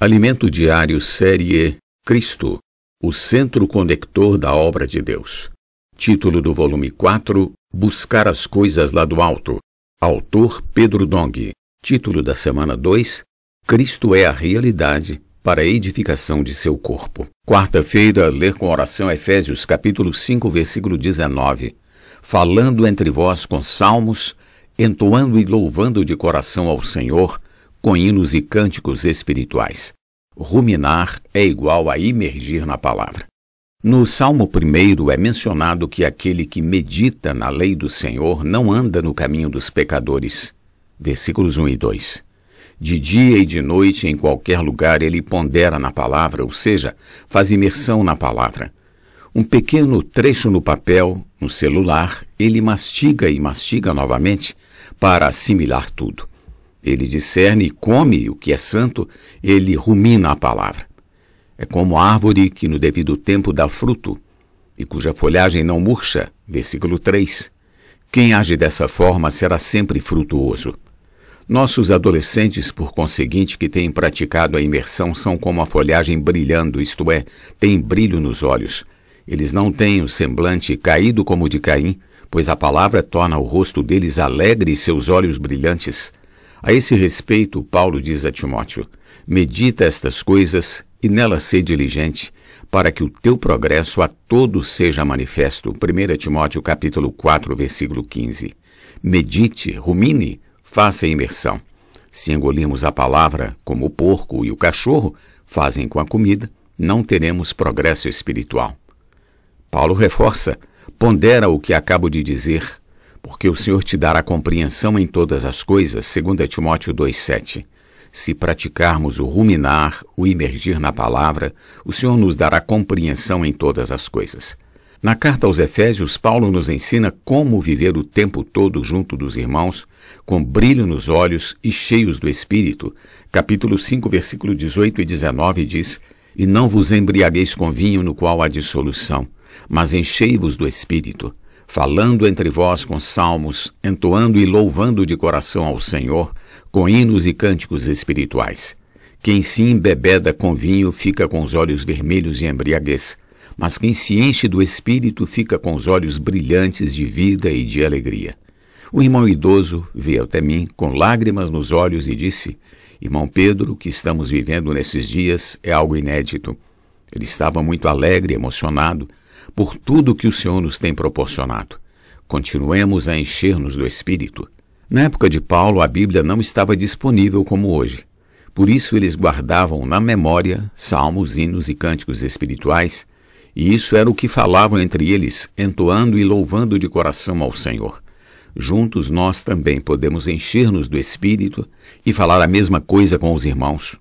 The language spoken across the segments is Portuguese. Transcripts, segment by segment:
Alimento Diário Série Cristo, o centro conector da obra de Deus. Título do volume 4: Buscar as coisas lá do alto. Autor Pedro Dong. Título da semana 2: Cristo é a realidade para a edificação de seu corpo. Quarta-feira, ler com oração Efésios capítulo 5, versículo 19. Falando entre vós com salmos, entoando e louvando de coração ao Senhor com hinos e cânticos espirituais. Ruminar é igual a imergir na palavra. No Salmo 1 é mencionado que aquele que medita na lei do Senhor não anda no caminho dos pecadores. Versículos 1 e 2. De dia e de noite, em qualquer lugar, ele pondera na palavra, ou seja, faz imersão na palavra. Um pequeno trecho no papel, no celular, ele mastiga e mastiga novamente para assimilar tudo. Ele discerne e come o que é santo, ele rumina a palavra. É como a árvore que no devido tempo dá fruto e cuja folhagem não murcha. Versículo 3. Quem age dessa forma será sempre frutuoso. Nossos adolescentes, por conseguinte, que têm praticado a imersão, são como a folhagem brilhando, isto é, têm brilho nos olhos. Eles não têm o semblante caído como o de Caim, pois a palavra torna o rosto deles alegre e seus olhos brilhantes. A esse respeito, Paulo diz a Timóteo: Medita estas coisas e nelas sê diligente, para que o teu progresso a todos seja manifesto. 1 Timóteo capítulo 4, versículo 15. Medite, rumine, faça imersão. Se engolimos a palavra, como o porco e o cachorro fazem com a comida, não teremos progresso espiritual. Paulo reforça: pondera o que acabo de dizer, porque o Senhor te dará compreensão em todas as coisas, segundo é Timóteo 2:7. Se praticarmos o ruminar, o imergir na palavra, o Senhor nos dará compreensão em todas as coisas. Na carta aos Efésios, Paulo nos ensina como viver o tempo todo junto dos irmãos, com brilho nos olhos e cheios do Espírito. Capítulo 5, versículo 18 e 19 diz: E não vos embriagueis com vinho no qual há dissolução, mas enchei-vos do Espírito falando entre vós com salmos, entoando e louvando de coração ao Senhor, com hinos e cânticos espirituais. Quem se embebeda com vinho fica com os olhos vermelhos e embriaguez, mas quem se enche do espírito fica com os olhos brilhantes de vida e de alegria. O irmão idoso veio até mim com lágrimas nos olhos e disse: Irmão Pedro, o que estamos vivendo nesses dias é algo inédito. Ele estava muito alegre, emocionado, por tudo que o Senhor nos tem proporcionado. Continuemos a encher-nos do Espírito. Na época de Paulo, a Bíblia não estava disponível como hoje. Por isso, eles guardavam na memória salmos, hinos e cânticos espirituais, e isso era o que falavam entre eles, entoando e louvando de coração ao Senhor. Juntos nós também podemos encher-nos do Espírito e falar a mesma coisa com os irmãos.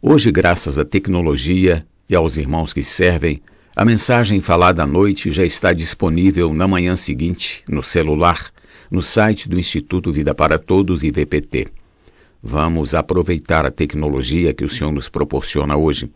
Hoje, graças à tecnologia e aos irmãos que servem, a mensagem falada à noite já está disponível na manhã seguinte, no celular, no site do Instituto Vida para Todos e VPT. Vamos aproveitar a tecnologia que o Senhor nos proporciona hoje.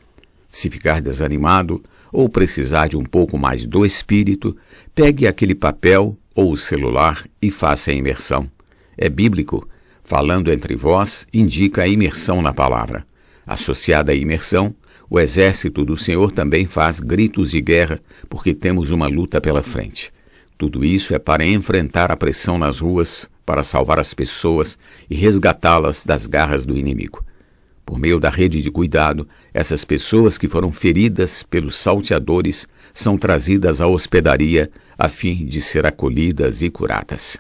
Se ficar desanimado ou precisar de um pouco mais do espírito, pegue aquele papel ou o celular e faça a imersão. É bíblico. Falando entre vós indica a imersão na palavra. Associada à imersão, o exército do Senhor também faz gritos de guerra, porque temos uma luta pela frente. Tudo isso é para enfrentar a pressão nas ruas, para salvar as pessoas e resgatá-las das garras do inimigo. Por meio da rede de cuidado, essas pessoas que foram feridas pelos salteadores são trazidas à hospedaria a fim de ser acolhidas e curadas.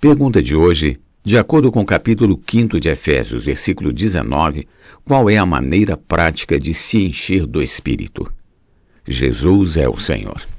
Pergunta de hoje de acordo com o capítulo 5 de Efésios, versículo 19, qual é a maneira prática de se encher do Espírito? Jesus é o Senhor.